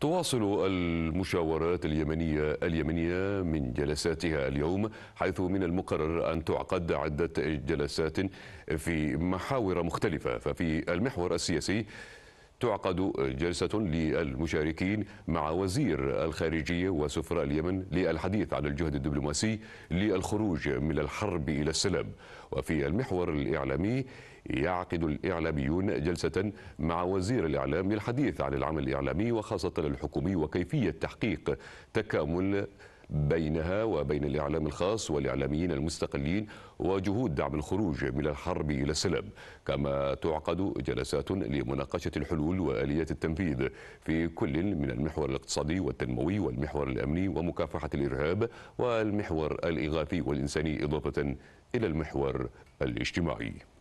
تواصل المشاورات اليمنية اليمنية من جلساتها اليوم حيث من المقرر أن تعقد عدة جلسات في محاور مختلفة ففي المحور السياسي تعقد جلسة للمشاركين مع وزير الخارجية وسفراء اليمن للحديث عن الجهد الدبلوماسي للخروج من الحرب إلى السلام وفي المحور الإعلامي يعقد الإعلاميون جلسة مع وزير الإعلام للحديث عن العمل الإعلامي وخاصة الحكومي وكيفية تحقيق تكامل بينها وبين الإعلام الخاص والإعلاميين المستقلين وجهود دعم الخروج من الحرب إلى السلام كما تعقد جلسات لمناقشة الحلول وآليات التنفيذ في كل من المحور الاقتصادي والتنموي والمحور الأمني ومكافحة الإرهاب والمحور الإغاثي والإنساني إضافة إلى المحور الاجتماعي